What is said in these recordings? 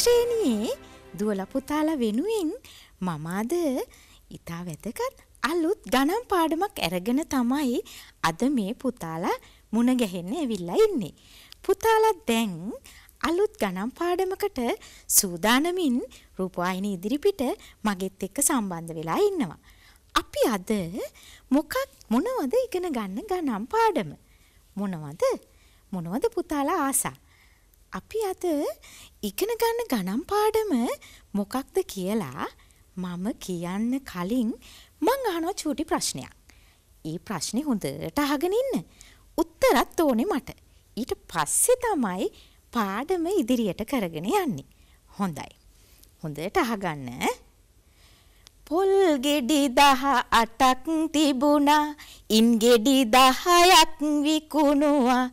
ශ්‍රේණයේ දුවල පුතාලා වෙනුවෙන් මමාද ඉතා වැදගත් අලුත් ගණන් පාඩමක් ඇරගෙන තමයි අද මේ පුතාලා මුණ ගැහෙන්න ඇවිල්ලා ඉන්නේ. පුතාලා දැන් අලුත් ගණන් පාඩමකට සූදානමින් රූපවාහිනී ඉදිරිපිට මගෙත් එක්ක සම්බන්ධ වෙලා ඉන්නවා. අපි අද මොකක් මොනවද ඉගෙන ගන්න ගණන් පාඩම? මොනවද? මොනවද පුතාලා ආසා? අපි අද ඉගෙන ගන්න ගණන් පාඩම මොකක්ද කියලා මම කියන්න කලින් මං අහනවා චූටි ප්‍රශ්නයක්. ඒ ප්‍රශ්නේ හොඳට අහගෙන ඉන්න. උත්තරත් ඕනේ මට. ඊට පස්සේ තමයි පාඩම ඉදිරියට කරගෙන යන්නේ. හොඳයි. හොඳට අහගන්න. පොල් ගෙඩි දහ අටක් තිබුණා ඉන් ගෙඩි දහයක් විකුණුවා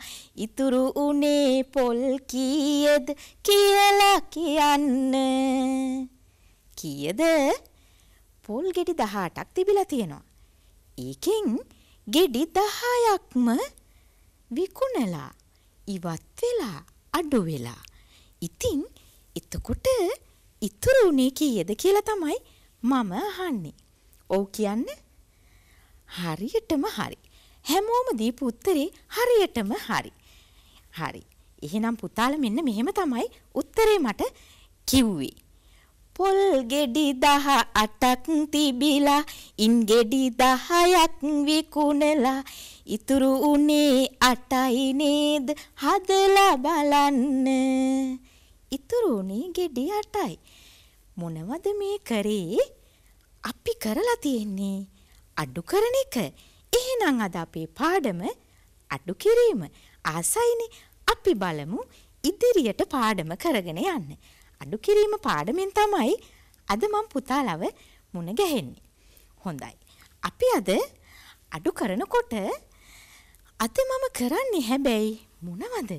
ඉතුරු උනේ පොල් කීයද කියලා කියන්න කීයද පොල් ගෙඩි දහ අටක් තිබිලා තියෙනවා ඒකෙන් ගෙඩි දහයක්ම විකුණලා ඉවත් වෙලා අඩු වෙලා ඉතින් එතකොට ඉතුරු උනේ කීයද කියලා තමයි මම අහන්නේ. ඔව් කියන්න. හරියටම හරි. හැමෝම දීපු උත්තරේ හරියටම හරි. හරි. එහෙනම් පුතාල මෙන්න මෙහෙම තමයි උත්තරේ මට කිව්වේ. පොල් ගෙඩි දහ අටක් තිබිලා ඉන් ගෙඩි දහයක් විකුණලා ඉතුරු උනේ අටයි නේද හදලා බලන්න ඉතුරු උනේ ගෙඩි අටයි මොනවද මේ කරේ? අපි කරලා තියෙන්නේ අඩු කරන එක. එහෙනම් අද අපේ පාඩම අඩු කිරීම. ආසයිනේ. අපි බලමු ඉදිරියට පාඩම කරගෙන යන්න. අඩු කිරීම පාඩමෙන් තමයි අද මම පුතාලව මුණ ගැහෙන්නේ. හොඳයි. අපි අද අඩු කරනකොට අද මම කරන්නේ හැබැයි මොනවද?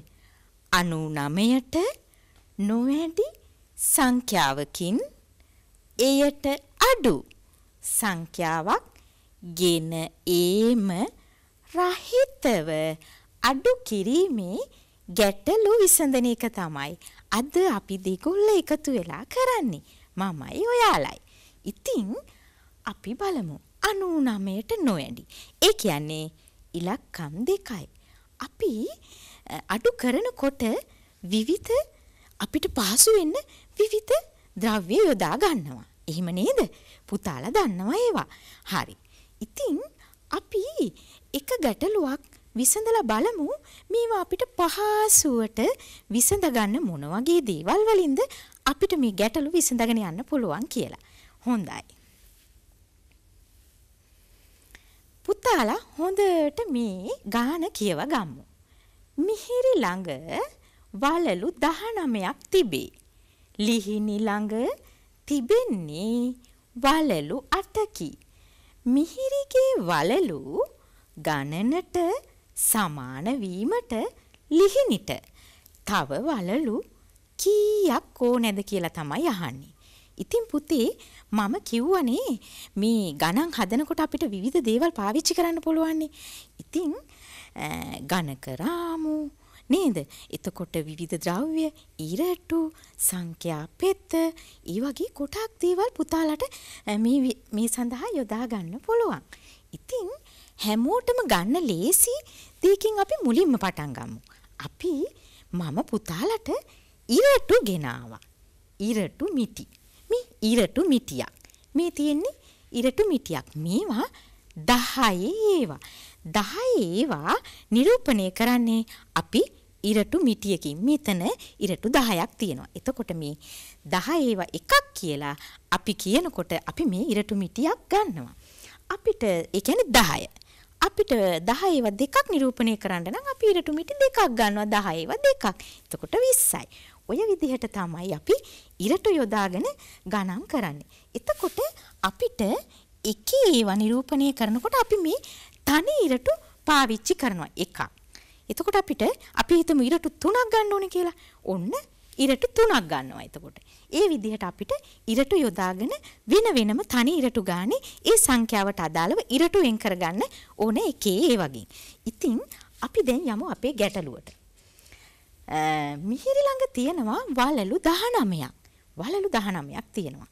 99ට නොවැඩි සංඛ්‍යාවකින් එයට අඩු සංඛ්‍යාවක් ගෙන ඒම රහිතව අඩු කිරීමේ ගැටලු විසඳන එක තමයි අද අපි දෙගොල්ල එකතු වෙලා කරන්නේ මමයි ඔයාලයි. ඉතින් අපි බලමු 99ට නොඇඩි. ඒ කියන්නේ ඉලක්කම් දෙකයි. අපි අඩු කරනකොට විවිධ අපිට පහසු වෙන්න විවිධ ද්‍රව්‍ය යොදා ගන්නවා. එහෙම නේද? පුතාලා දන්නවා ඒවා. හරි. ඉතින් අපි එක ගැටලුවක් විසඳලා බලමු මේවා අපිට පහසුවට විසඳ ගන්න මොන වගේ දේවල් වලින්ද අපිට මේ ගැටලු විසඳගෙන යන්න පුළුවන් කියලා. හොඳයි. පුතාලා හොඳට මේ ගාන කියව ගම්මු. මිහිරි ළඟ වලලු 19ක් තිබේ. ලිහිනි ළඟ තිබෙන්නේ වලලු අටකි. මිහිරිගේ වලලු ගණනට සමාන වීමට ලිහිනිට තව වලලු කීයක් ඕනේද කියලා තමයි අහන්නේ. ඉතින් පුතේ මම කිව්වනේ මේ ගණන් හදනකොට අපිට විවිධ දේවල් පාවිච්චි කරන්න පුළුවන්. ඉතින් ගණ කරාමු නේද? එතකොට විවිධ ද්‍රව්‍ය, ඊරට්ටු, සංඛ්‍යා පෙත්ත, ඒ වගේ කොටක් දේවල් පුතාලට මේ මේ සඳහා යොදා ගන්න පුළුවන්. ඉතින් හැමෝටම ගන්න ලේසි දෙකින් අපි මුලින්ම පටන් ගමු. අපි මම පුතාලට ඉරට්ටු ගෙනාවා. ඉරට්ටු මිටි. මේ ඉරට්ටු මිටියක්. මේ තියෙන්නේ ඉරට්ටු මිටියක්. මේවා දහයේ ඒවා. දහයේ ඒවා නිරූපණය කරන්නේ අපි ඉරටු මිටියකින් මෙතන ඉරටු 10ක් තියෙනවා. එතකොට මේ 10 ඒවා එකක් කියලා අපි කියනකොට අපි මේ ඉරටු මිටියක් ගන්නවා. අපිට ඒ කියන්නේ 10. අපිට 10 ඒවා දෙකක් නිරූපණය කරන්න නම් අපි ඉරටු මිටි දෙකක් ගන්නවා 10 ඒවා දෙකක්. එතකොට 20යි. ඔය විදිහට තමයි අපි ඉරටු යොදාගෙන ගණන් කරන්නේ. එතකොට අපිට එකේ ඒවා නිරූපණය කරනකොට අපි මේ තනි ඉරටු පාවිච්චි කරනවා එකක්. එතකොට අපිට අපි හිතමු ඉරටු තුනක් ගන්න ඕනේ කියලා. ඔන්න ඉරටු තුනක් ගන්නවා එතකොට. ඒ විදිහට අපිට ඉරටු යොදාගෙන වෙන වෙනම තනි ඉරටු ගානේ ඒ සංඛ්‍යාවට අදාළව ඉරටු වෙන් කරගන්න ඕනේ එකේ ඒ වගේ. ඉතින් අපි දැන් යමු අපේ ගැටලුවට. මිහිරි ළඟ තියෙනවා වලලු 19ක්. වලලු 19ක් තියෙනවා.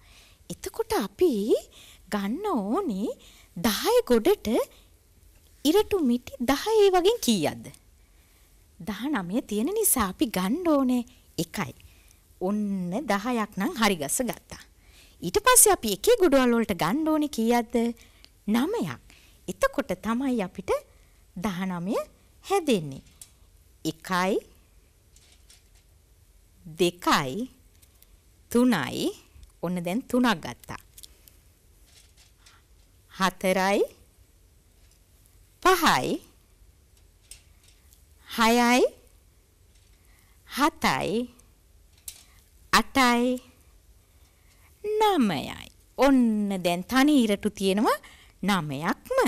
එතකොට අපි ගන්න ඕනේ 10 ගොඩට ඉරටු මිටි 10 වගේ කීයක්ද? දහ නමය තියෙන නිසා අපි ගණ්ඩෝනේ එකයි. ඔන්න දහයක් නම් හරිගස්ස ගත්තා. ඊට පස්සේ අපි එකේ ගුඩුවල් වලට ගන්න ඕනේ කීයක්ද? 9ක්. එතකොට තමයි අපිට 19 හැදෙන්නේ. 1යි 2යි 3යි ඔන්න දැන් 3ක් ගත්තා. 4යි 5යි 6යි 7යි 8යි 9යි ඔන්න දැන් තනි ඉරටු තියෙනවා 9ක්ම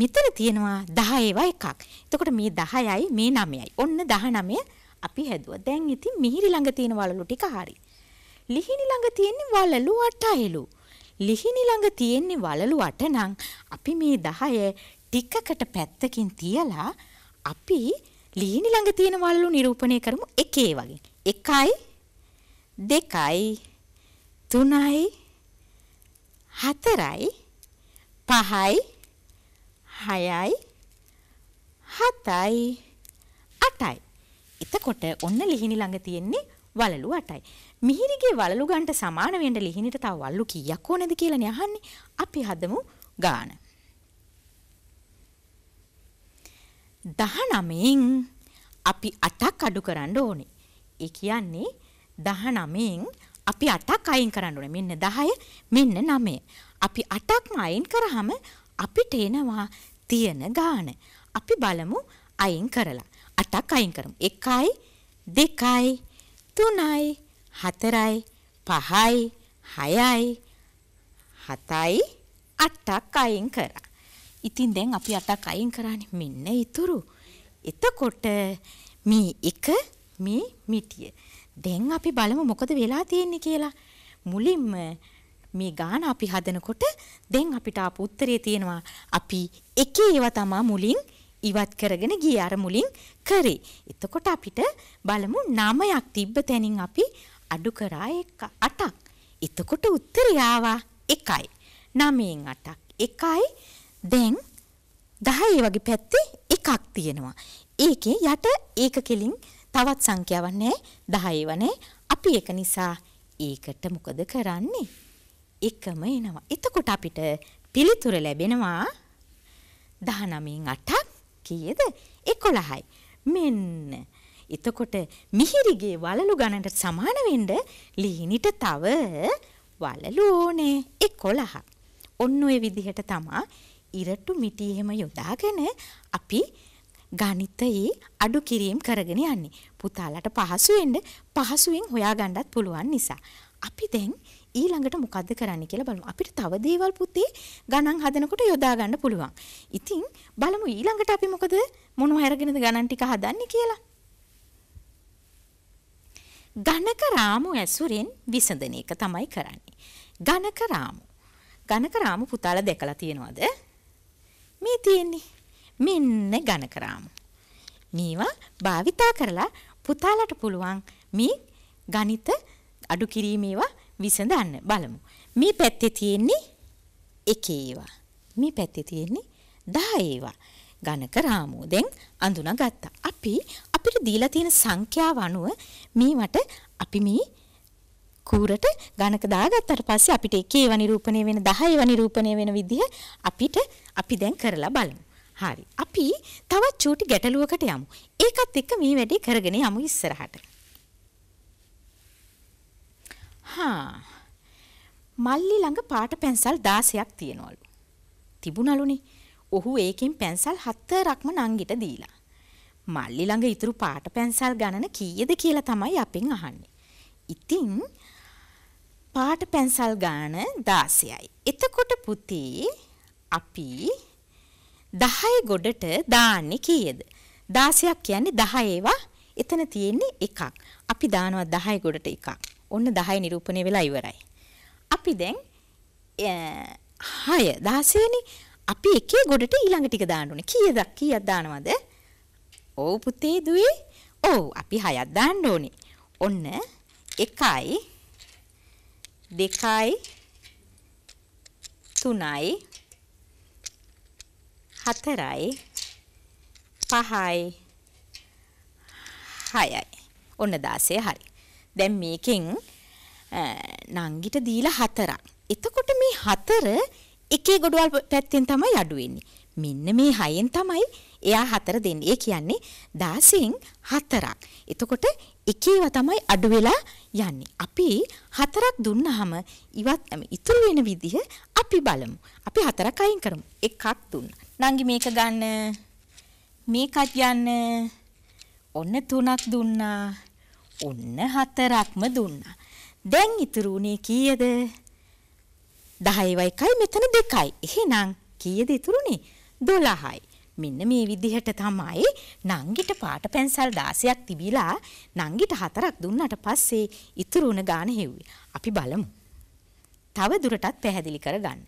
මෙතන තියෙනවා 10 ඒවා එකක්. එතකොට මේ 10යි මේ 9යි. ඔන්න 19 අපි හැදුවා. දැන් ඉතින් මිහිරි ළඟ තියෙන වලලු ටික හරි. ලිහිණි ළඟ තියෙන්නේ වලලු 8යිලු. ලිහිණි ළඟ තියෙන්නේ වලලු 8 නම් අපි මේ 10 ටිකකට පැත්තකින් තියලා අපි ලීනි ළඟ තියෙන වළලු නිරූපණය කරමු එකේ වගේ. එකයි දෙකයි තුනයි හතරයි පහයි හයයි හතයි අටයි. එතකොට ඔන්න ලිහිනි ළඟ තියෙන්නේ වලලු 8යි. මිහිරිගේ වලලු ගන්ට සමාන වෙන්න ලිහිනිට තව වලලු කීයක් ඕනද කියලානේ අහන්නේ. අපි හදමු ගාන. දහනමෙන් අපි අටක් අඩු කරන්න ඕනේ. ඒ කියන්නේ දහනමෙන් අපි අටක් අයින් කරන්න ඕනේ. මෙන්න 10 මෙන්න 9. අපි අටක්ම අයින් කරාම අපිට එනවා තියෙන ගාන. අපි බලමු අයින් කරලා. අටක් අයින් කරමු. 1යි 2යි 3යි 4යි 5යි 6යි 7යි අටක් අයින් කරා. ඉතින් දැන් අපි අටක් අයින් කරානේ මෙන්න ඉතුරු. එතකොට මේ එක මේ මිටිය. දැන් අපි බලමු මොකද වෙලා තියෙන්නේ කියලා. මුලින්ම මේ ගාන අපි හදනකොට දැන් අපිට ආපු උත්තරේ තියෙනවා අපි එකේ ඒවා තමයි මුලින් ඉවත් කරගෙන ගියේ අර මුලින් කරේ. එතකොට අපිට බලමු 9ක් තිබ්බ තැනින් අපි අඩු කරා 8ක්. එතකොට උත්තරය ආවා 1යි. 9න් 8ක් 1යි දැන් 10 වගේ පැත්තේ එකක් තියෙනවා. ඒකේ යට ඒකකෙලින් තවත් සංඛ්‍යාවක් නැහැ. 10 වනේ. අපි ඒක නිසා ඒකට මොකද කරන්නේ? එකම එනවා. එතකොට අපිට පිළිතුර ලැබෙනවා 19න් 8ක් කීයද? 11යි. මෙන්න. එතකොට මිහිරිගේ වලලු ගණනට සමාන වෙන්න ලීනිට තව වලලු ඕනේ 11. ඔන්න ඔය විදිහට තමයි ඉරට්ටු මිටි එහෙම යොදාගෙන අපි ගණිතයේ අඩු කිරීම් කරගෙන යන්නේ. පුතාලට පහසු වෙන්න පහසුවෙන් හොයාගන්නත් පුළුවන් නිසා. අපි දැන් ඊළඟට මොකද්ද කරන්න කියලා බලමු. අපිට තව දේවල් පුතේ ගණන් හදනකොට යොදා ගන්න පුළුවන්. ඉතින් බලමු ඊළඟට අපි මොකද මොනව අරගෙනද ගණන් ටික හදන්නේ කියලා. ගණක රාමු ඇසුරෙන් විසඳන එක තමයි කරන්නේ. ගණක රාමු. ගණක රාමු පුතාලා දැකලා තියෙනවද? මේ තියෙන්නේ මෙන්න ඝන කරාම. මේවා භාවිතා කරලා පුතාලට පුළුවන් මේ ගණිත අඩු කිරීමේවා විසඳන්න බලමු. මේ පැත්තේ තියෙන්නේ එකේ ඒවා. මේ පැත්තේ තියෙන්නේ 10 ඒවා. ගණක රාමෝ දැන් අඳුනාගත්තා. අපි අපිට දීලා තියෙන සංඛ්‍යාව අනුව මේවට අපි මේ කූරට ගණක දාගත්තට පස්සේ අපිට එකේ ඒවා නිරූපණය වෙන 10 ඒවා නිරූපණය වෙන විදිහ අපිට අපි දැන් කරලා බලමු. හරි. අපි තවත් චූටි ගැටලුවකට යමු. ඒකත් එක්ක මේ වැඩේ කරගෙන යමු ඉස්සරහට. හා. මල්ලි ළඟ පාට පැන්සල් 16ක් තියෙනවලු. තිබුණලුනේ. ඔහු ඒකෙන් පැන්සල් 7ක්ම නංගිට දීලා. මල්ලි ළඟ ඉතුරු පාට පැන්සල් ගණන කීයද කියලා තමයි අපෙන් අහන්නේ. ඉතින් පාට පැන්සල් ගාන 16යි. එතකොට පුතේ අපි 10 ගොඩට දාන්නේ කීයද? 16ක් කියන්නේ 10 ඒවා එතන තියෙන්නේ එකක්. අපි දානවා 10 ගොඩට එකක්. ඔන්න 10 නිරූපණය වෙලා ඉවරයි. අපි දැන් 6 16 අපි එකේ ගොඩට ඊළඟ ටික දාන්න ඕනේ. කීයදක් කීයක් දානවද? ඔව් පුතේ දුවේ. ඔව් අපි 6ක් දාන්න ඕනේ. ඔන්න 1යි 2යි 3යි හතරයි පහයි හයයි ඔන්න දාසය හරි දැන් මේකෙන් නංගිට දීලා හතරක් එතකොට මේ හතර එකේ ගොඩවල් පැත්තෙන් තමයි අඩු වෙන්නේ මෙන්න මේ හයෙන් තමයි එයා හතර දෙන්නේ. ඒ කියන්නේ 16න් හතරක්. එතකොට එකේව තමයි අඩු වෙලා යන්නේ. අපි හතරක් දුන්නාම ඉවත් ඉතුරු වෙන විදිහ අපි බලමු. අපි හතරක් අයින් කරමු. එකක් දුන්නා. නංගි මේක ගන්න. මේකත් යන්න. ඔන්න තුනක් දුන්නා. ඔන්න හතරක්ම දුන්නා. දැන් ඉතුරු වුණේ කීයද? 10 1යි මෙතන 2යි. එහෙනම් කීයද ඉතුරුනේ? 12යි. මෙන්න මේ විදිහට තමයි නංගිට පාට පැන්සල් 16ක් තිබිලා නංගිට හතරක් දුන්නට පස්සේ ඉතුරු වුණ ගාන හෙව්වේ. අපි බලමු. තව දුරටත් පැහැදිලි කරගන්න.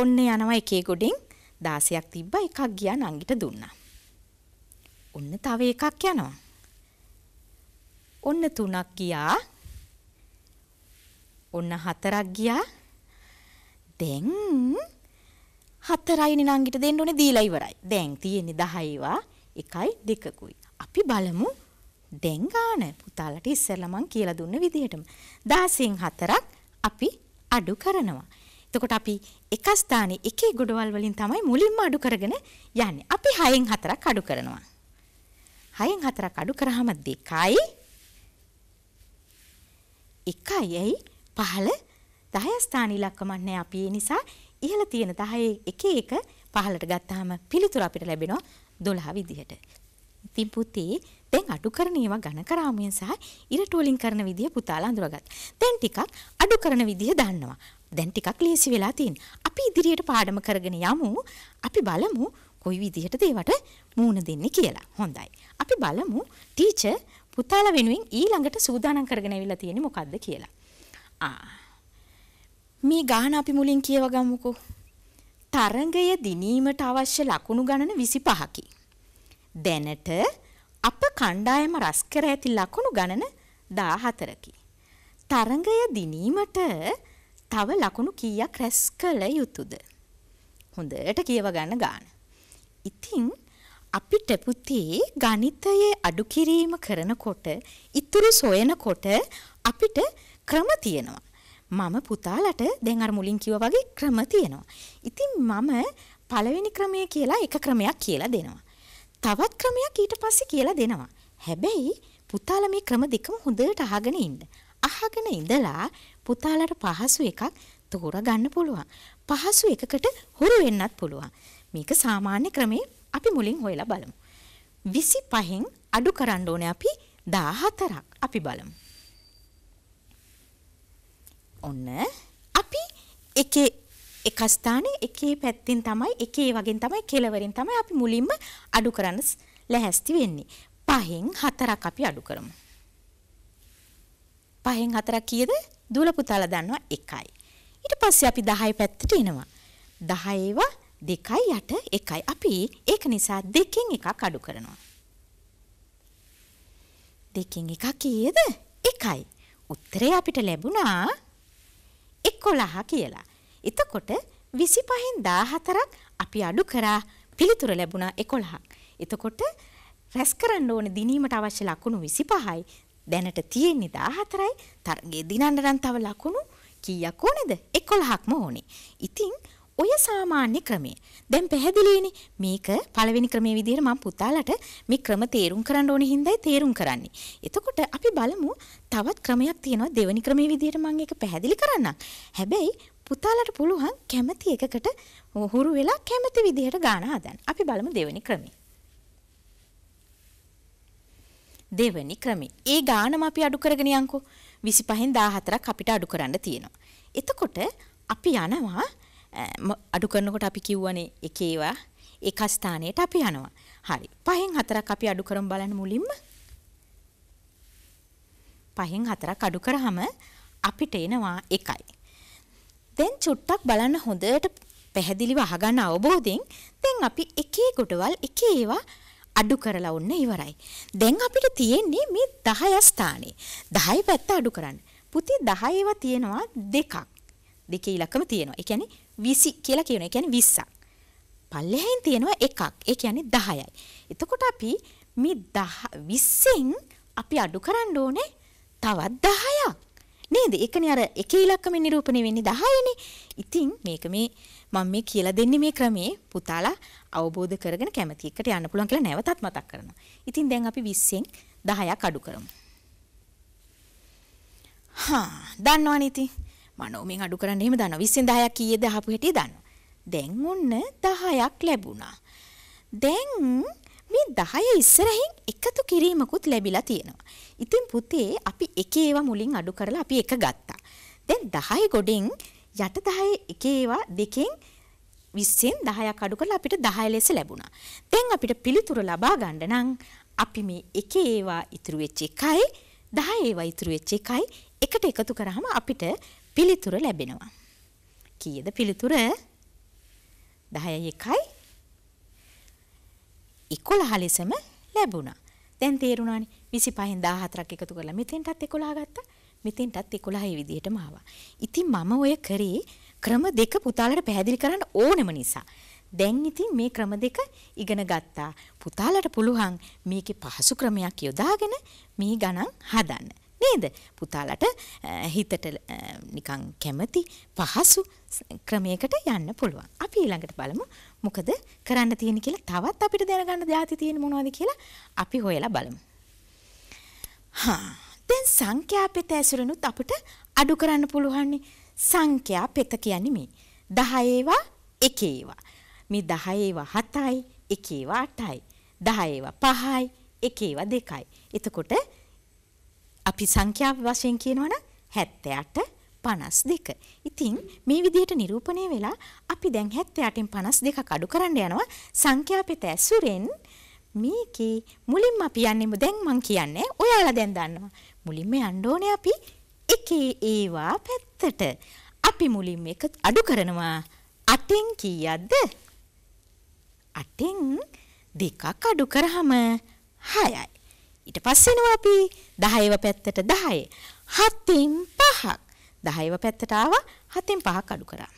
ඔන්න යනවා එකේ ගොඩින් දාසයක් තිබ්බා එකක් ගියා නංගිට දුන්නා. ඔන්න තව එකක් යනවා. ඔන්න තුනක් ගියා. ඔන්න හතරක් ගියා. දැන් හතරයිනේ නංගිට දෙන්න ඕනේ දීලා ඉවරයි. දැන් තියෙන්නේ 10යිවා 1යි 2කුයි. අපි බලමු දැන් ගාන පුතාලට ඉස්සෙල්ලා මං කියලා දුන්න විදිහටම 16න් 4ක් අපි අඩු කරනවා. එතකොට අපි එක ස්ථානයේ එකේ ගොඩවල් වලින් තමයි මුලින්ම අඩු කරගෙන යන්නේ. අපි 6න් 4ක් අඩු කරනවා. 6න් 4ක් අඩු කරාම 2යි 1යි 15 10 ස්ථාන ඉලක්කමක් නැහැ අපි. ඒ නිසා ඉහළ තියෙන 10 එක එක 15ට ගත්තාම පිළිතුර අපිට ලැබෙනවා 12 විදිහට. ඉතින් පුතේ දැන් අඩු කරන ඒවා ඝන කරාමයෙන් සහ ඉරටු වලින් කරන විදිය පුතාලා අඳුරගත්. දැන් ටිකක් අඩු කරන විදිය දන්නවා. දැන් ටිකක් ලේසි වෙලා තියෙන. අපි ඉදිරියට පාඩම කරගෙන යමු. අපි බලමු කොයි විදිහටද ඒවට මූණ දෙන්නේ කියලා. හොඳයි. අපි බලමු ටීචර් පුතාලා වෙනුවෙන් ඊළඟට සූදානම් කරගෙන ඇවිල්ලා තියෙන්නේ මොකද්ද කියලා. ආ. මේ ගාන අපි මුලින් කියවගමුකෝ. තරංගය දිනීමට අවශ්‍ය ලකුණු ගණන 25කි. දැනට අප කණ්ඩායම රස් කර ඇති ලකුණු ගණන 14කි. තරංගය දිනීමට තව ලකුණු කීයක් රැස් කළ යුතුද? හොඳට කියව ගන්න ගාන. ඉතින් අපිට පුතේ ගණිතයේ අඩු කිරීම කරනකොට ඉතුරු සොයනකොට අපිට ක්‍රම තියෙනවා. මම පුතාලට දැන් අර මුලින් කිව්වා වගේ ක්‍රම තියෙනවා. ඉතින් මම පළවෙනි ක්‍රමය කියලා එක ක්‍රමයක් කියලා දෙනවා. තවත් ක්‍රමයක් ඊට පස්සේ කියලා දෙනවා. හැබැයි පුතාලා මේ ක්‍රම දෙකම හොඳට අහගෙන ඉන්න. අහගෙන ඉඳලා පුතාලට පහසු එකක් තෝරගන්න පුළුවන්. පහසු එකකට හුරු වෙන්නත් පුළුවන්. මේක සාමාන්‍ය ක්‍රමේ අපි මුලින් හොයලා බලමු. 25න් අඩු කරන්න ඕනේ අපි 14ක්. අපි බලමු. ඔන්න අපි එකේ එක ස්ථානයේ එකේ පැත්තෙන් තමයි එකේ වගේ තමයි කෙලවරින් තමයි අපි මුලින්ම අඩු කරන්න ලැහැස්ති වෙන්නේ. පහෙන් හතරක් අපි අඩු කරමු. පහෙන් හතරක් කීයද? දුවල පුතාලා දන්නවා 1යි. ඊට පස්සේ අපි 10 පැත්තට එනවා. 10 ඒවා 2යි 8 1යි. අපි ඒක නිසා දෙකෙන් එකක් අඩු කරනවා. දෙකෙන් එකක් කීයද? 1යි. උත්තරේ අපිට ලැබුණා 11 කියලා. එතකොට 25න් 14ක් අපි අඩු කරා පිළිතුර ලැබුණා 11ක්. එතකොට රැස් කරන්න ඕන දිනීමට අවශ්‍ය ලකුණු 25යි දැනට තියෙන්නේ 14යි. තරගයේ දිනන්න නම් තව ලකුණු කීයක් ඕනේද? 11ක්ම ඕනේ. ඉතින් ඔය සාමාන්‍ය ක්‍රමය. දැන් පැහැදිලිනේ මේක පළවෙනි ක්‍රමයේ විදිහට මම පුතාලට මේ ක්‍රම තේරුම් කරන්න ඕනේ හින්දායි තේරුම් කරන්නේ. එතකොට අපි බලමු තවත් ක්‍රමයක් තියෙනවා දෙවෙනි ක්‍රමයේ විදිහට මම ඒක පැහැදිලි කරන්නම්. හැබැයි පුතාලට පුළුවන් කැමති එකකට හුරු වෙලා කැමති විදිහට ගාන හදන්න. අපි බලමු දෙවෙනි ක්‍රමය. දෙවනි ක්‍රමේ. ඒ ගානම අපි අඩු කරගෙන යන්කෝ. 25න් 14ක් අපිට අඩු කරන්න තියෙනවා. එතකොට අපි යනවා අඩු කරනකොට අපි කිව්වනේ එකේවා එක ස්ථානයට අපි යනවා. හරි. 5න් 4ක් අපි අඩු කරමු බලන්න මුලින්ම. 5න් 4ක් අඩු කරාම අපිට එනවා 1යි. දැන් චුට්ටක් බලන්න හොඳට පැහැදිලිව අහගන්න අවබෝධයෙන් දැන් අපි එකේ කොටවල් එකේ ඒවා අඩු කරලා ඔන්න ඉවරයි. දැන් අපිට තියෙන්නේ මේ 10 ස්ථානේ. 10 පැත්ත අඩු කරන්න. පුතේ 10 ඒවා තියෙනවා දෙකක්. දෙකේ ඉලක්කම තියෙනවා. ඒ කියන්නේ 20 කියලා කියනවා. ඒ කියන්නේ 20ක්. පල්ලෙහෙන් තියෙනවා එකක්. ඒ කියන්නේ 10යි. එතකොට අපි මේ 10 20න් අපි අඩු කරන්න ඕනේ තවත් 10ක්. නේද? ඒකනේ අර එක ඉලක්කමෙන් නිරූපණය වෙන්නේ 10නේ. ඉතින් මේක මේ මම මේ කියලා දෙන්නේ මේ ක්‍රමේ පුතාලා අවබෝධ කරගෙන කැමති එකට යන්න පුළුවන් කියලා නැවතත් මතක් කරනවා. ඉතින් දැන් අපි 20න් 10ක් අඩු කරමු. හා දන්නවනේ ඉතින් මනෝමෙන් අඩු කරන්න එහෙම දන්නවා. 20න් 10ක් කීයේද අහපු හැටි දන්නවා. දැන් ඔන්න 10ක් ලැබුණා. දැන් මේ 10 ඉස්සරහින් එකතු කිරීමකුත් ලැබිලා තියෙනවා. ඉතින් පුතේ අපි එක ඒවා මුලින් අඩු කරලා අපි එක ගත්තා. දැන් 10 ගොඩෙන් යට 10 එක ඒවා දෙකෙන් විස්සෙන් දහයක් අඩු කරලා අපිට දහය ලෙස ලැබුණා. දැන් අපිට පිළිතුර ලබා ගන්න නම් අපි මේ එකේ ඒවා ඉතුරු වෙච්ච එකයි 10 ඒවා ඉතුරු වෙච්ච එකයි එකට එකතු කරාම අපිට පිළිතුර ලැබෙනවා. කීයද පිළිතුර? 10යි 1යි 11 ලෙසම ලැබුණා. දැන් තේරුණානේ 25න් 14ක් එකතු කරලා මෙතෙන්ටත් 11 ගත්තා. මෙතෙන්ටත් 11 ඒ විදිහටම ආවා. ඉතින් මම ඔය කරේ ක්‍රම දෙක පුතාලට පැහැදිලි කරන්න ඕනම නිසා. දැන් ඉතින් මේ ක්‍රම දෙක ඉගෙන ගත්තා. පුතාලට පුළුවන් මේකේ පහසු ක්‍රමයක් යොදාගෙන මේ ගණන් හදන්න. නේද? පුතාලට හිතට නිකන් කැමති පහසු ක්‍රමයකට යන්න පුළුවන්. අපි ඊළඟට බලමු මොකද කරන්න තියෙන කියලා තවත් අපිට දැනගන්න ධාති තියෙන මොනවද කියලා අපි හොයලා බලමු. හා දැන් සංඛ්‍යා පෙත ඇසුරනුත් අපිට අඩු කරන්න පුළුවන්නේ. සංඛ්‍යා පෙත කියන්නේ මේ. 10 ඒවා 1 ඒවා. මේ 10 ඒවා 7යි, 1 ඒවා 8යි, 10 ඒවා 5යි, 1 ඒවා 2යි. එතකොට අපි සංඛ්‍යා වශයෙන් කියනවනම් 78 52. ඉතින් මේ විදිහට නිරූපණය වෙලා අපි දැන් 78න් 52ක් අඩු කරන්න යනවා සංඛ්‍යාපෙත ඇසුරෙන් මේකේ මුලින්ම අපි යන්නේ දැන් මම කියන්නේ ඔයාලා දැන් දන්නවා. මුලින්ම යන්න ඕනේ අපි එකේ ඒවා පැත්ත 7ට අපි මුලින්ම එක අඩු කරනවා 8න් කීයක්ද? 8න් දෙකක් අඩු කරාම 6යි. ඊට පස්සේ එනවා අපි 10ව පැත්තට 10. 7න් 5ක්. 10ව පැත්තට ආවා 7න් 5ක් අඩු කරා.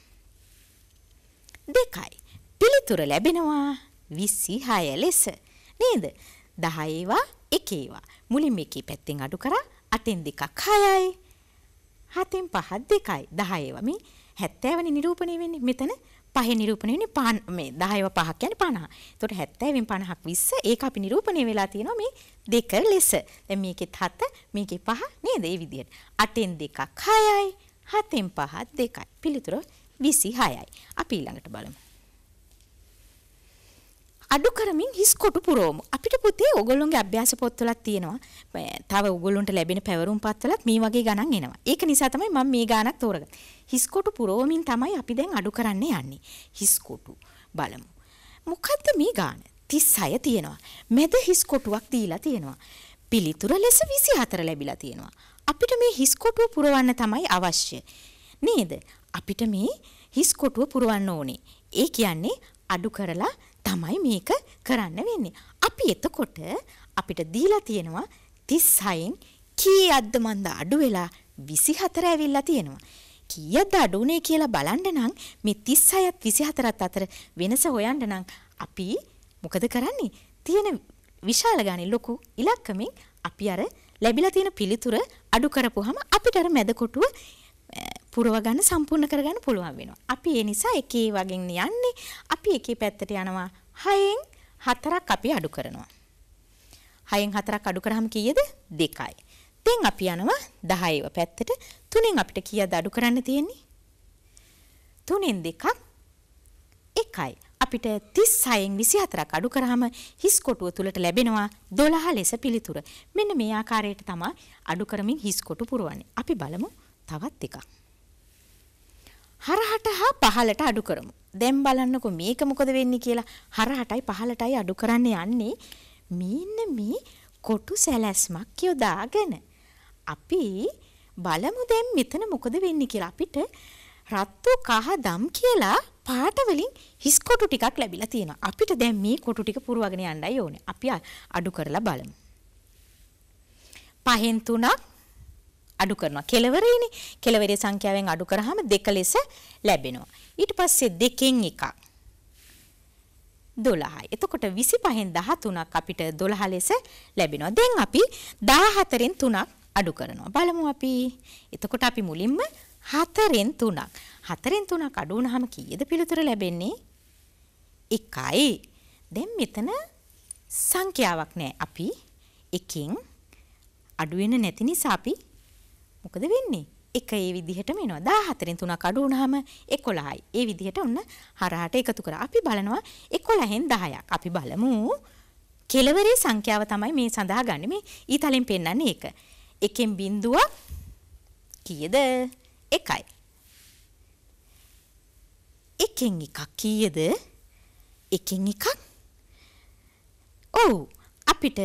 2යි. පිළිතුර ලැබෙනවා 26 ලෙස. නේද? 10 ඒවා 1 ඒවා. මුලින්ම එකේ පැත්තෙන් අඩු කරා 8න් 2ක් 6යි. හතෙන් පහත් දෙකයි දහයව මේ හැත්තෑවනි නිරූපණය වෙන්නේ මෙතන පහ නිරූපණය වෙන්නේ පාන මේ 10ව පහක් කියන්නේ 50. එතකොට 70න් 50ක් 20 ඒක අපි නිරූපණය වෙලා තියෙනවා මේ දෙක ලෙස. දැන් මේකෙත් 7 මේකේ 5 නේද? ඒ විදිහට. 8න් 2ක් 6යි. 7න් 5ක් 2යි. පිළිතුර 26යි. අපි ඊළඟට බලමු. අඩු කරමින් හිස්කොටු පුරෝමු. අපිට පුතේ ඔයගොල්ලොන්ගේ අභ්‍යාස පොත්වලත් තියෙනවා. තව ඔයගොල්ලොන්ට ලැබෙන පැවරුම් පත්වලත් මේ වගේ ගණන් එනවා. ඒක නිසා තමයි මම මේ ගානක් තෝරගත්තේ. හිස්කොටු පුරවමින් තමයි අපි දැන් අඩු කරන්න යන්නේ. හිස්කොටු බලමු. මොකද්ද මේ ගාන? 36 තියෙනවා. මැද හිස්කොටුවක් දීලා තියෙනවා. පිළිතුර ලෙස 24 ලැබිලා තියෙනවා. අපිට මේ හිස්කොටුව පුරවන්න තමයි අවශ්‍ය. නේද? අපිට මේ හිස්කොටුව පුරවන්න ඕනේ. ඒ කියන්නේ අඩු කරලා තමයි මේක කරන්න වෙන්නේ. අපි එතකොට අපිට දීලා තියෙනවා 36න් කීයක්ද මන්ද අඩු වෙලා 24 ඇවිල්ලා තියෙනවා. කීයක්ද අඩු උනේ කියලා බලන්න නම් මේ 36ත් 24ත් අතර වෙනස හොයන්න නම් අපි මොකද කරන්නේ? තියෙන විශාල ගානේ ලොකු ඉලක්කමින් අපි අර ලැබිලා තියෙන පිළිතුර අඩු කරපුවාම අපිට අර මැද කොටුව පුරව ගන්න සම්පූර්ණ කරගන්න පුළුවන් වෙනවා. අපි ඒ නිසා එකේ වගෙන් යන්නේ අපි එකේ පැත්තට යනවා 6න් 4ක් අපි අඩු කරනවා. 6න් 4ක් අඩු කරාම කීයද? 2යි. දැන් අපි යනවා 10ව පැත්තට 3න් අපිට කීයද අඩු කරන්න තියෙන්නේ? 3න් 2ක් 1යි. අපිට 36න් 24ක් අඩු කරාම හිස් කොටුව තුලට ලැබෙනවා 12 ලෙස පිළිතුර. මෙන්න මේ ආකාරයට තමයි අඩු කරමින් හිස් කොටු පුරවන්නේ. අපි බලමු තවත් එකක්. හරහට හා පහලට අඩු කරමු. දැන් බලන්නකො මේක මොකද වෙන්නේ කියලා හරහටයි පහලටයි අඩු කරන්න යන්නේ මෙන්න මේ කොටු සැලැස්මක් යොදාගෙන. අපි බලමු දැන් මෙතන මොකද වෙන්නේ කියලා අපිට රත්තු කහ දම් කියලා පාට වලින් හිස් කොටු ටිකක් ලැබිලා තියෙනවා. අපිට දැන් මේ කොටු ටික පුරවගෙන යන්නයි ඕනේ. අපි අඩු කරලා බලමු. පහෙන් තුනක් අඩු කරනවා. කෙලවරේනේ. කෙලවරේ සංඛ්‍යාවෙන් අඩු කරාම දෙක ලෙස ලැබෙනවා. ඊට පස්සේ දෙකෙන් එකක් 12යි. එතකොට 25න් 13ක් අපිට 12 ලෙස ලැබෙනවා. දැන් අපි 14න් 3ක් අඩු කරනවා. බලමු අපි. එතකොට අපි මුලින්ම 4න් 3ක්. 4න් 3ක් අඩු වුණාම කීයද පිළිතුර ලැබෙන්නේ? 1යි. දැන් මෙතන සංඛ්‍යාවක් නැහැ. අපි 1කින් අඩු වෙන නැති නිසා අපි මොකද වෙන්නේ? එක ඒ විදිහටම එනවා 14න් 3ක් අඩු වුනහම 11යි. ඒ විදිහට ඔන්න හරහට එකතු කරා. අපි බලනවා 11න් 10ක්. අපි බලමු කෙලවරේ සංඛ්‍යාව තමයි මේ සඳහා ගන්න. මේ ඊතලෙන් පෙන්වන්නේ ඒක. එකෙන් බිඳුවක් කීයද? 1යි. එකෙන් එකක් කීයද? එකෙන් එකක්. ඔව්. අපිට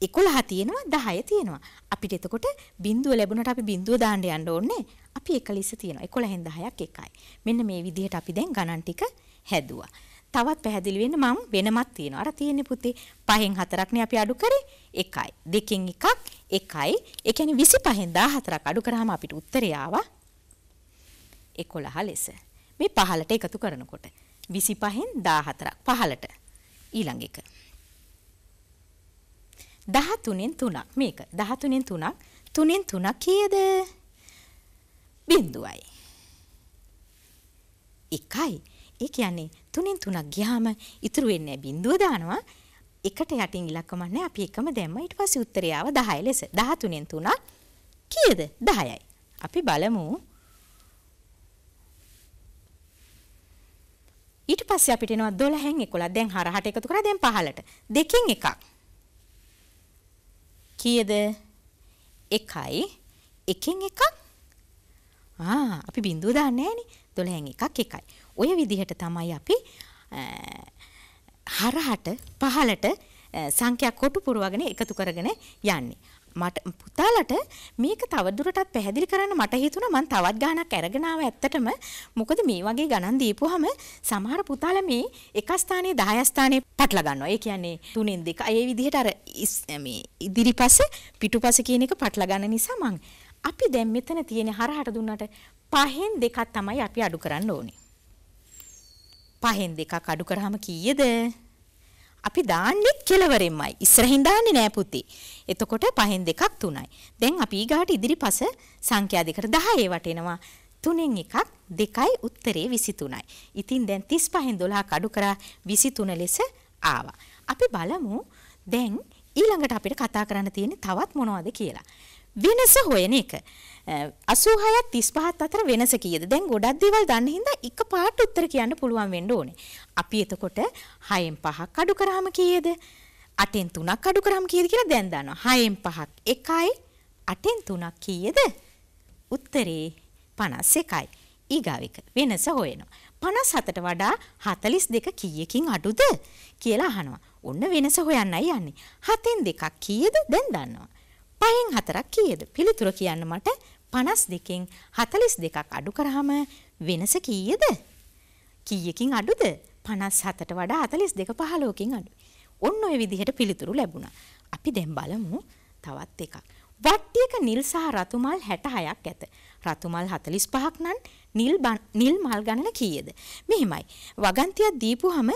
එකොළහ තියෙනවා දහය තියෙනවා. අපිට එතකොට බින්දුව ලැබුණට අපි බින්දුව දාන්න යන්න ඕනේ. අපි එකලිස තියෙනවා. 11න් 10ක් එකයි. මෙන්න මේ විදිහට අපි දැන් ගණන් ටික හැදුවා. තවත් පැහැදිලි වෙන්න මම වෙනමක් තියෙනවා. අර තියෙන්නේ පුතේ පහෙන් හතරක්නේ අපි අඩු කරේ. එකයි. දෙකෙන් එකක් එකයි. ඒ කියන්නේ 25න් 14ක් අඩු කරාම අපිට උත්තරය ආවා 11 ලෙස. මේ 15ට එකතු කරනකොට 25න් 14ක් 15ට ඊළඟ එක දහතුනෙන් තුනක් මේක දහතුනෙන් තුනක් තුනෙන් තුනක් කියද බින්දුවයි. එකයි ඒ කියන්නේ තුනෙන් තුනක් ගියාම ඉතුරු වෙන්නේ බින්දුව දානවා එකට යටින් ඉලක්කම නැහැ අපි එකම දැම්ම ඊට පස්සේ උත්තරය ආව 10 ලෙස 13න් 3ක් කීයද 10යි අපි බලමු ඊට පස්සේ අපිට එනවා 12න් 11 දැන් හරහට එකතු කරා දැන් 15ට දෙකෙන් එකක් කීයද? 1යි 1න් එකක් ආ අපි බිඳුව දාන්නේ නැහැ නේ. 12න් එකක් 1යි. ඔය විදිහට තමයි අපි හරහට පහලට සංඛ්‍යා කොටු පුරවගෙන එකතු කරගෙන යන්නේ. මට පුතාලට මේක තවදුරටත් පැහැදිලි කරන්න මට හිතුණා මං තවත් ගාණක් අරගෙන ආව ඇත්තටම මොකද මේ වගේ ගණන් දීපුවාම සමහර පුතාලා මේ එක ස්ථානයේ 10 ස්ථානයේ පැටලා ගන්නවා. ඒ කියන්නේ තුනෙන් දෙක. ඒ විදිහට අර මේ ඉදිරිපස පිටුපස කියන එක පැටලා ගන්න නිසා මං අපි දැන් මෙතන තියෙන හරහට දුන්නට පහෙන් දෙකක් තමයි අපි අඩු කරන්න ඕනේ. පහෙන් දෙකක් අඩු කරාම කීයද? අපි දාන්නේ කෙලවරෙන්මයි. ඉස්සරහින් දාන්නේ නෑ පුතේ. එතකොට පහෙන් දෙකක් තුනයි. දැන් අපි ඊගාට ඉදිරිපස සංඛ්‍යා දෙකට 10 වටෙනවා. තුනෙන් එකක් දෙකයි උත්තරේ 23යි. ඉතින් දැන් 35න් 12 අඩු කරා 23 ලෙස ආවා. අපි බලමු දැන් ඊළඟට අපිට කතා කරන්න තියෙන්නේ තවත් මොනවද කියලා. වෙනස හොයන එක. 86ත් 35ත් අතර වෙනස කීයද? දැන් ගොඩක් දේවල් දන්න හින්දා එක පාට උත්තර කියන්න පුළුවන් වෙන්න ඕනේ. අපි එතකොට 6න් 5ක් අඩු කරාම කීයද? 8න් 3ක් අඩු කරාම කීයද කියලා දැන් දන්නවා. 6න් 5ක් 1යි 8න් 3ක් කීයද? උත්තරේ 51යි. ඊගාව එක වෙනස හොයනවා. 57ට වඩා 42 කීයකින් අඩුද කියලා අහනවා. ඔන්න වෙනස හොයන්නයි යන්නේ. 7න් 2ක් කීයද? දැන් දන්නවා. පහෙන් හතරක් කීයද? පිළිතුර කියන්න මට 52කින් 42ක් අඩු කරාම වෙනස කීයද? කීයකින් අඩුද? 57ට වඩා 42 15කින් අඩුයි. ඔන්න ඔය විදිහට පිළිතුරු ලැබුණා. අපි දැන් බලමු තවත් එකක්. වට්ටියක නිල් සහ රතු මල් 66ක් ඇත. රතු මල් 45ක් නම් නිල් නිල් මල් ගණන කීයද? මෙහෙමයි. වගන්තියක් දීපුවම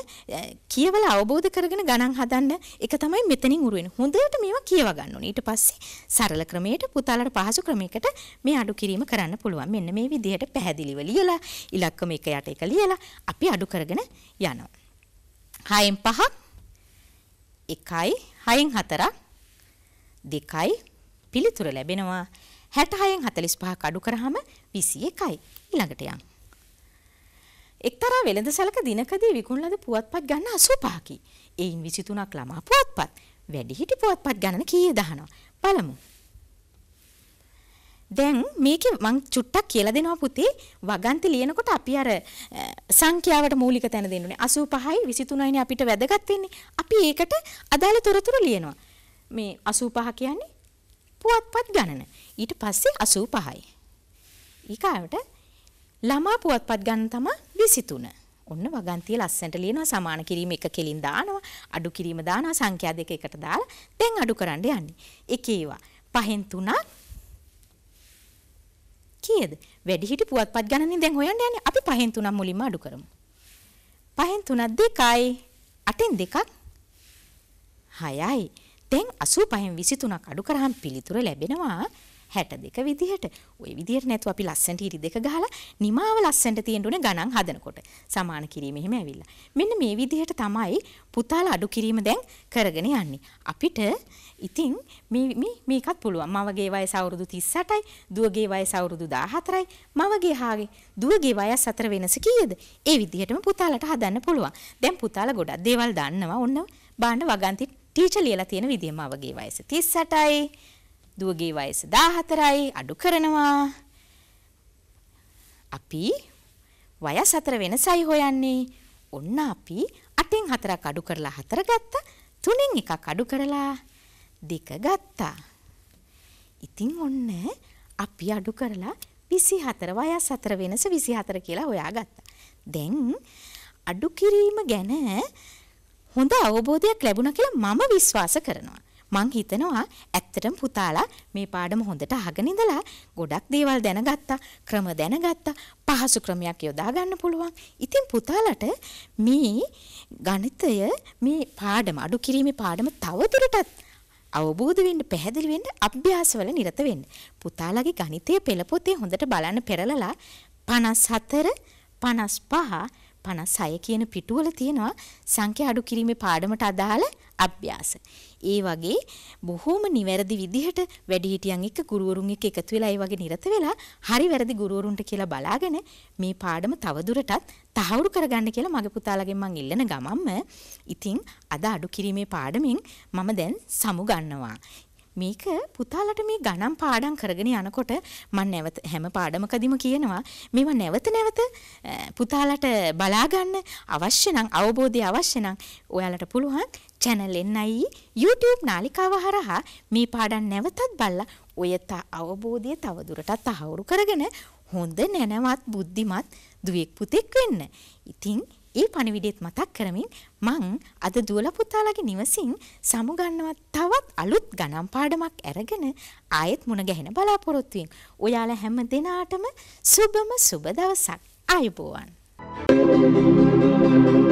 කියවලා අවබෝධ කරගෙන ගණන් හදන්න එක තමයි මෙතනින් උරු වෙන. හොඳට මේවා කියව ගන්න ඕනේ. ඊට පස්සේ සරල ක්‍රමයට පුතාලට පහසු ක්‍රමයකට මේ අඩු කිරීම කරන්න පුළුවන්. මෙන්න මේ විදිහට පැහැදිලිව ලියලා ඉලක්කම එක යට එක ලියලා අපි අඩු කරගෙන යනවා. 6න් 5ක් 1යි 6න් 4ක් 2යි පිළිතුර ලැබෙනවා. 66න් 45ක් අඩු කරාම 21යි. ඊළඟට යන්න. එක්තරා වෙළඳසැලක දිනකදී විකුණන ලද පුවත්පත් ගන්න 85කි. එයින් 23ක් ළමා පුවත්පත්, වැඩිහිටි පුවත්පත් ගණන කීයේ දහනවා? බලමු. දැන් මේකේ මං චුට්ටක් කියලා දෙනවා පුතේ වගන්ති ලියනකොට අපි අර සංඛ්‍යාවට මූලික තැන දෙන්නුනේ 85යි 23යිනේ අපිට වැදගත් වෙන්නේ. අපි ඒකට අදාළ තොරතුරු ලියනවා. මේ 85 කියන්නේ පුවත්පත් ගණන. ඊට පස්සේ 85යි. ඊගාවට ළමා පුවත්පත් ගණන තමයි 23. ඔන්න වගන්තිය ලස්සනට ලියනවා සමාන කිරීම එක කෙලින් දානවා අඩු කිරීම දානවා සංඛ්‍යා දෙක එකට දාලා දැන් අඩු කරන්න යන්නේ. එකේවා පහෙන් තුනක් කීයද? වැඩිහිටි පුවත්පත් ගණනින් දැන් හොයන්න යන්නේ. අපි පහෙන් තුනක් මුලින්ම අඩු කරමු. පහෙන් තුනක් දෙකයි අටෙන් දෙකක් හයයි. දැන් 85න් 23ක් අඩු කරාම පිළිතුර ලැබෙනවා 62 විදිහට. ওই විදිහට නැතුව අපි ලස්සනට ඉරි දෙක ගහලා නිමාව ලස්සනට තියෙන්න ඕනේ ගණන් හදනකොට. සමාන කිරීම එහෙම ඇවිල්ලා. මෙන්න මේ විදිහට තමයි පුතාල අඩු කිරීම දැන් කරගෙන යන්නේ. අපිට ඉතින් මේ මේකත් පුළුවන්. මවගේ වයස අවුරුදු 38යි, දුවගේ වයස අවුරුදු 14යි. මවගේ හාගේ දුවගේ වයස අතර වෙනස කීයද? ඒ විදිහටම පුතාලට හදන්න පුළුවන්. දැන් පුතාල ගොඩක් දේවල් දන්නවා. ඔන්න බාන්න වගන්තිත් ටීච ලියලා තියෙන විදියම අවගේ වයස 38යි දුවගේ වයස 14යි අඩු කරනවා අපි වයස් හතර වෙනසයි හොයන්නේ ඔන්න අපි අටෙන් හතරක් අඩු කරලා හතර ගත්තා තුනෙන් එකක් අඩු කරලා දෙක ගත්තා ඉතින් ඔන්න අපි අඩු කරලා 24 වයස් අතර වෙනස 24 කියලා හොයාගත්තා. දැන් අඩු කිරීම ගැන හොඳ අවබෝධයක් ලැබුණ කියලා මම විශ්වාස කරනවා. මං හිතනවා ඇත්තටම පුතාලා මේ පාඩම හොඳට අහගෙන ඉඳලා ගොඩක් දේවල් දැනගත්තා ක්‍රම දැනගත්තා පහසු ක්‍රමයක් යොදා ගන්න පුළුවන්. ඉතින් පුතාලට මේ ගණිතය මේ පාඩම අඩු කිරීමේ පාඩම තවදුරටත් අවබෝධ වෙන්න පැහැදිලි වෙන්න අභ්‍යාසවල නිරත වෙන්න. පුතාලගේ ගණිතය පෙළ පොතේ හොඳට බලන්න පෙරලලා 54 55 56 කියන පිටුවල තියෙනවා සංඛ්‍යා අඩු කිරීමේ පාඩමට අදාළ අභ්‍යාස. ඒ වගේ බොහොම නිවැරදි විදිහට වැඩිහිටියන් එක්ක ගුරුවරුන් එක්ක එකතු වෙලා ඒ වගේ නිරත වෙලා හරි වැරදි ගුරුවරුන්ට කියලා බලාගෙන මේ පාඩම තවදුරටත් තහවුරු කරගන්න කියලා මගේ පුතාලගෙන් මං ඉල්ලන ගමම්ම ඉතින් අද අඩු කිරීමේ පාඩමින් මම දැන් සමු ගන්නවා. මේක පුතාලට මේ ගණන් පාඩම් කරගෙන යනකොට මම නැවත හැම පාඩමකදීම කියනවා මේව නැවත නැවත පුතාලට බලා ගන්න අවශ්‍ය නම් අවබෝධය අවශ්‍ය නම් ඔයාලට පුළුවන් channel එකයි YouTube නාලිකාව හරහා මේ පාඩම් නැවතත් බලලා ඔය අවබෝධය තවදුරටත් තහවුරු කරගෙන හොඳ නැනවත් බුද්ධිමත් දුවෙක් පුතෙක් වෙන්න. ඉතින් ඒ පණිවිඩෙත් මතක් කරමින් මං අද දුවල පුතාලගේ නිවසින් සමුගන්නවත් තවත් අලුත් ගණන් පාඩමක් අරගෙන ආයෙත් මුණ ගැහෙන බලාපොරොත්තු වෙමි. ඔයාලා හැම දිනාටම සුබම සුබ දවසක්. ආයුබෝවන්. Thank you.